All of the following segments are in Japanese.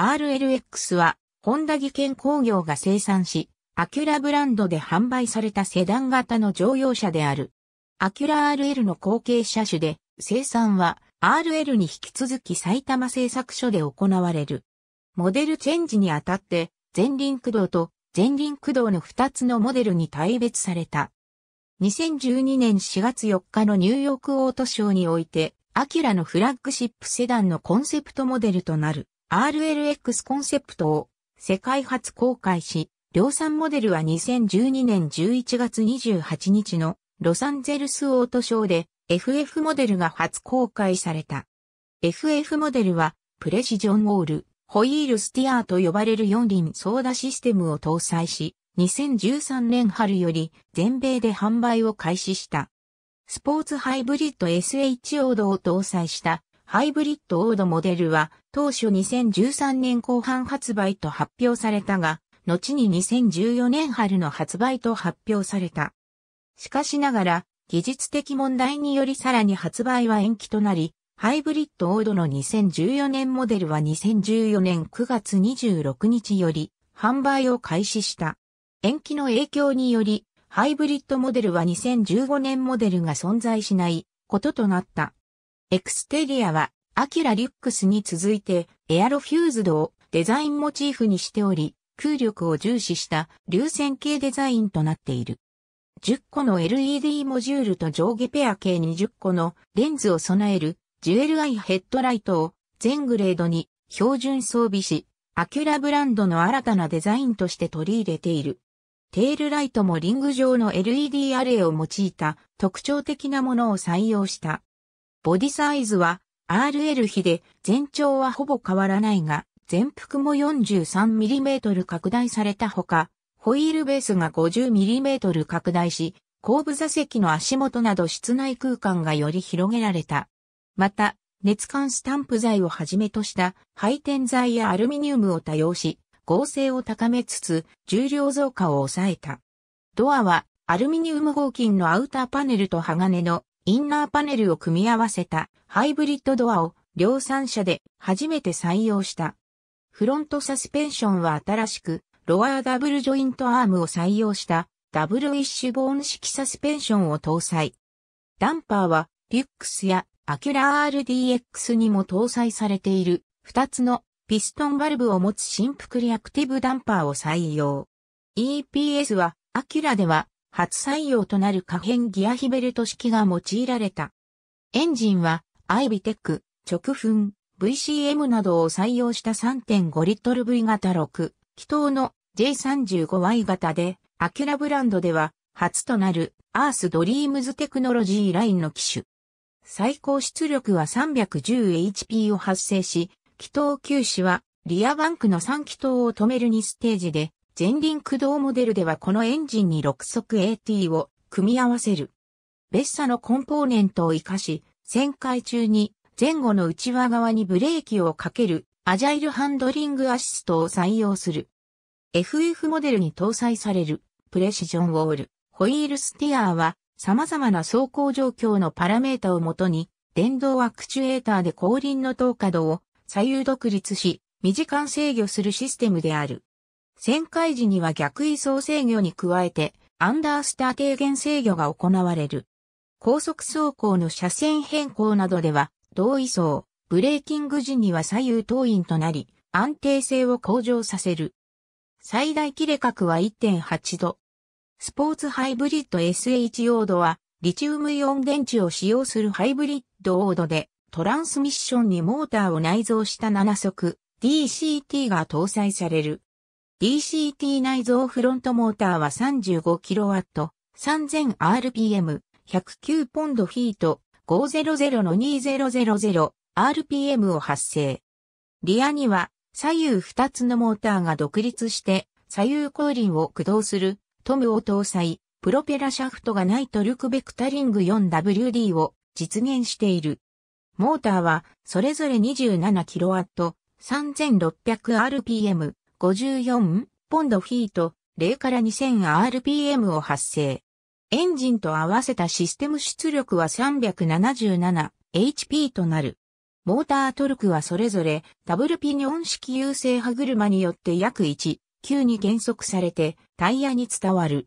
RLX は、ホンダ技研工業が生産し、アキュラブランドで販売されたセダン型の乗用車である。アキュラ RL の後継車種で、生産は RL に引き続き埼玉製作所で行われる。モデルチェンジにあたって、前輪駆動と前輪駆動の2つのモデルに大別された。2012年4月4日のニューヨークオートショーにおいて、アキュラのフラッグシップセダンのコンセプトモデルとなる。RLX コンセプトを世界初公開し、量産モデルは2012年11月28日のロサンゼルスオートショーで FF モデルが初公開された。FF モデルはプレシジョンウォール、ホイールスティアーと呼ばれる四輪ソーダシステムを搭載し、2013年春より全米で販売を開始した。スポーツハイブリッド SH オードを搭載したハイブリッドオードモデルは当初2013年後半発売と発表されたが、後に2014年春の発売と発表された。しかしながら、技術的問題によりさらに発売は延期となり、ハイブリッドオードの2014年モデルは2014年9月26日より販売を開始した。延期の影響により、ハイブリッドモデルは2015年モデルが存在しないこととなった。エクステリアは、アキュラリュックスに続いて、エアロフューズドをデザインモチーフにしており、空力を重視した流線形デザインとなっている。10個の LED モジュールと上下ペア計20個のレンズを備えるジュエルアイヘッドライトを全グレードに標準装備し、アキュラブランドの新たなデザインとして取り入れている。テールライトもリング状の LED アレイを用いた特徴的なものを採用した。ボディサイズは RL 比で全長はほぼ変わらないが、全幅も 43mm 拡大されたほか、ホイールベースが 50mm 拡大し、後部座席の足元など室内空間がより広げられた。また、熱感スタンプ材をはじめとした配点材やアルミニウムを多用し、合成を高めつつ、重量増加を抑えた。ドアはアルミニウム合金のアウターパネルと鋼のインナーパネルを組み合わせたハイブリッドドアを量産車で初めて採用した。フロントサスペンションは新しく、ロアーダブルジョイントアームを採用したダブルイッシュボーン式サスペンションを搭載。ダンパーはリュックスやアキュラ RDX にも搭載されている2つのピストンバルブを持つ新幅リアクティブダンパーを採用。EPS はアキュラでは初採用となる可変ギアヒベルト式が用いられた。エンジンは、アイビテック、直噴、VCM などを採用した3.5リットル V 型6、気筒の J35Y 型で、アキュラブランドでは、初となる、アースドリームズテクノロジーラインの機種。最高出力は 310HP を発生し、気筒休止は、リアバンクの3気筒を止める2ステージで、前輪駆動モデルではこのエンジンに6速 AT を組み合わせる。ベッサのコンポーネントを活かし、旋回中に前後の内輪側にブレーキをかけるアジャイルハンドリングアシストを採用する。FF モデルに搭載されるプレシジョンウォール、ホイールスティアーは様々な走行状況のパラメータをもとに電動アクチュエーターで後輪の透過度を左右独立し、身時間制御するシステムである。旋回時には逆位相制御に加えて、アンダースター低減制御が行われる。高速走行の車線変更などでは、同位相、ブレーキング時には左右等員となり、安定性を向上させる。最大切れ角は1.8度。スポーツハイブリッド SH オードは、リチウムイオン電池を使用するハイブリッドオードで、トランスミッションにモーターを内蔵した7速 DCT が搭載される。DCT 内蔵フロントモーターは 35kW、3000rpm、109ポンドフィート、500-2000rpm を発生。リアには左右2つのモーターが独立して左右後輪を駆動するトムを搭載、プロペラシャフトがないトルクベクタリング 4WD を実現している。モーターはそれぞれ 27kW、3600rpm、54ポンドフィート0から2000 RPM を発生。エンジンと合わせたシステム出力は 377HP となる。モータートルクはそれぞれダブルピニョン式優勢歯車によって約1、9に減速されてタイヤに伝わる。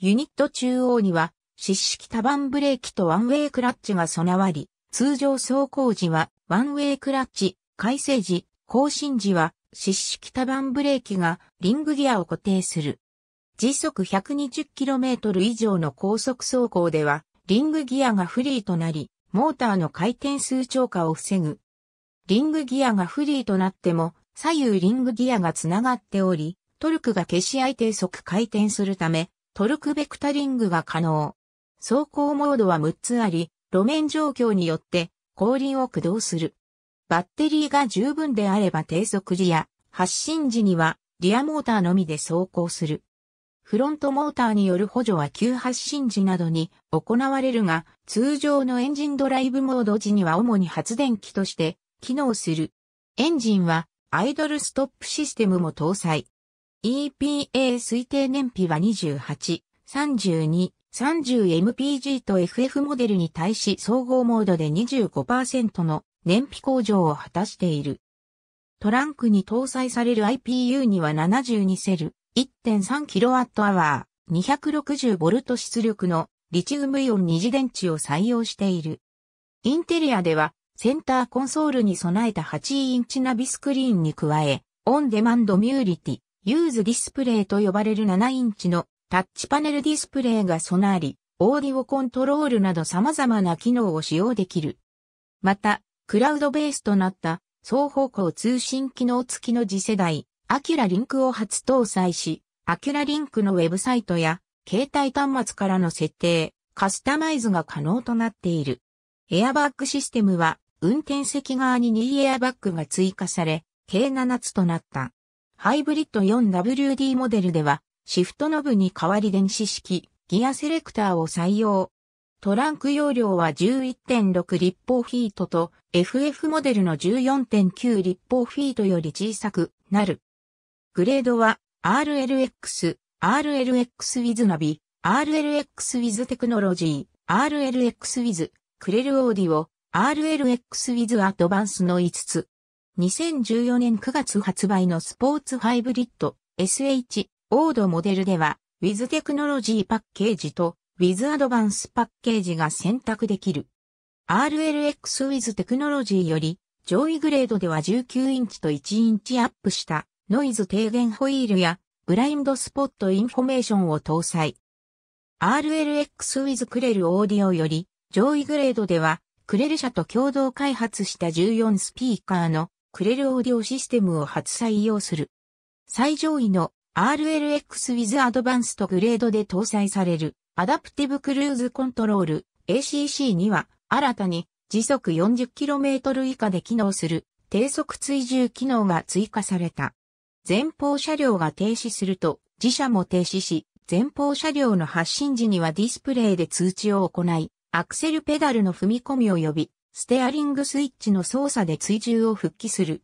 ユニット中央には湿式多番ブレーキとワンウェイクラッチが備わり、通常走行時はワンウェイクラッチ、改正時、更新時は湿式多番ブレーキがリングギアを固定する。時速 120km 以上の高速走行では、リングギアがフリーとなり、モーターの回転数超過を防ぐ。リングギアがフリーとなっても、左右リングギアがつながっており、トルクが消し合い低速回転するため、トルクベクタリングが可能。走行モードは6つあり、路面状況によって後輪を駆動する。バッテリーが十分であれば低速時や発進時にはリアモーターのみで走行する。フロントモーターによる補助は急発進時などに行われるが、通常のエンジンドライブモード時には主に発電機として機能する。エンジンはアイドルストップシステムも搭載。EPA 推定燃費は28、32、30MPG と FF モデルに対し総合モードで25%の燃費向上を果たしている。トランクに搭載される IPU には72セル、1.3kWh、260V 出力のリチウムイオン二次電池を採用している。インテリアではセンターコンソールに備えた8インチナビスクリーンに加え、オンデマンドミューリティ、ユーズディスプレイと呼ばれる7インチのタッチパネルディスプレイが備わり、オーディオコントロールなど様々な機能を使用できる。また、クラウドベースとなった双方向通信機能付きの次世代、アキュラリンクを初搭載し、アキュラリンクのウェブサイトや携帯端末からの設定、カスタマイズが可能となっている。エアバッグシステムは運転席側に2エアバッグが追加され、計7つとなった。ハイブリッド 4WD モデルでは、シフトノブに代わり電子式ギアセレクターを採用。トランク容量は11.6立方フィートと FF モデルの14.9立方フィートより小さくなる。グレードは RLX、RLX with ナビ、RLX with テクノロジー、RLX with クレルオーディオ、RLX with アドバンスの5つ。2014年9月発売のスポーツハイブリッド SH オードモデルでは with テクノロジーパッケージとウィズアドバンスパッケージが選択できる。RLX ウィズテクノロジーより上位グレードでは19インチと1インチアップしたノイズ低減ホイールやブラインドスポットインフォメーションを搭載。RLX ウィズクレルオーディオより上位グレードではクレル社と共同開発した14スピーカーのクレルオーディオシステムを初採用する。最上位の RLX ウィズアドバンストグレードで搭載されるアダプティブクルーズコントロール ACC には新たに時速 40km 以下で機能する低速追従機能が追加された。前方車両が停止すると自社も停止し、前方車両の発進時にはディスプレイで通知を行い、アクセルペダルの踏み込みを呼び、ステアリングスイッチの操作で追従を復帰する。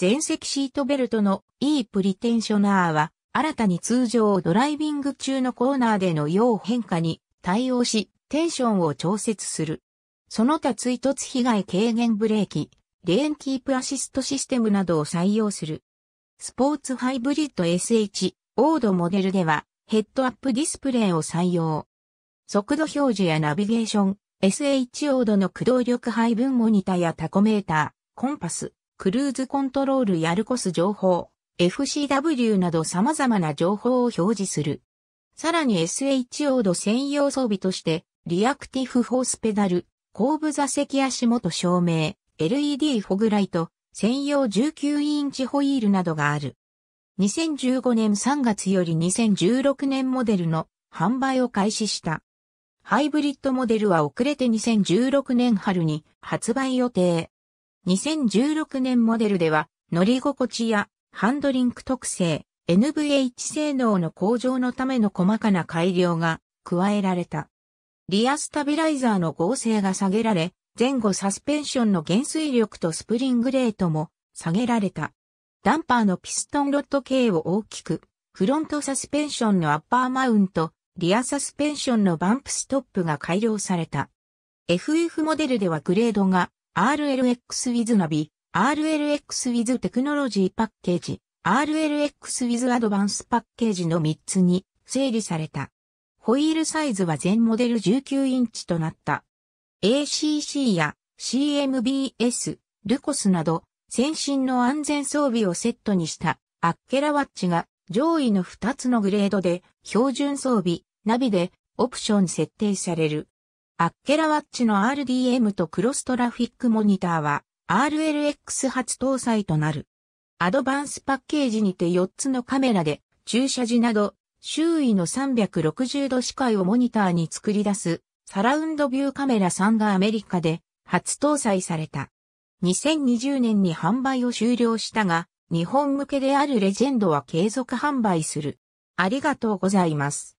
前席シートベルトの E プリテンショナーは新たに通常ドライビング中のコーナーでの要変化に対応し、テンションを調節する。その他追突被害軽減ブレーキ、レーンキープアシストシステムなどを採用する。スポーツハイブリッド SH、オードモデルでは、ヘッドアップディスプレイを採用。速度表示やナビゲーション、SH オードの駆動力配分モニタやタコメーター、コンパス、クルーズコントロールやルコス情報、FCW など様々な情報を表示する。さらに SHO 度専用装備として、リアクティフホースペダル、後部座席足元照明、LED フォグライト、専用19インチホイールなどがある。2015年3月より2016年モデルの販売を開始した。ハイブリッドモデルは遅れて2016年春に発売予定。2016年モデルでは乗り心地やハンドリンク特性、NVH 性能の向上のための細かな改良が加えられた。リアスタビライザーの合成が下げられ、前後サスペンションの減衰力とスプリングレートも下げられた。ダンパーのピストンロッド径を大きく、フロントサスペンションのアッパーマウント、リアサスペンションのバンプストップが改良された。FF モデルではグレードが RLX w i ズナビ、RLX with Technology パッケージ、RLX with Advanced パッケージの3つに整理された。ホイールサイズは全モデル19インチとなった。ACC や CMBS、ルコスなど、先進の安全装備をセットにしたアッケラワッチが上位の2つのグレードで標準装備、ナビでオプション設定される。アッケラワッチの RDM とクロストラフィックモニターは RLX 初搭載となる。アドバンスパッケージにて4つのカメラで駐車時など周囲の360度視界をモニターに作り出すサラウンドビューカメラ3がアメリカで初搭載された。2020年に販売を終了したが、日本向けであるレジェンドは継続販売する。ありがとうございます。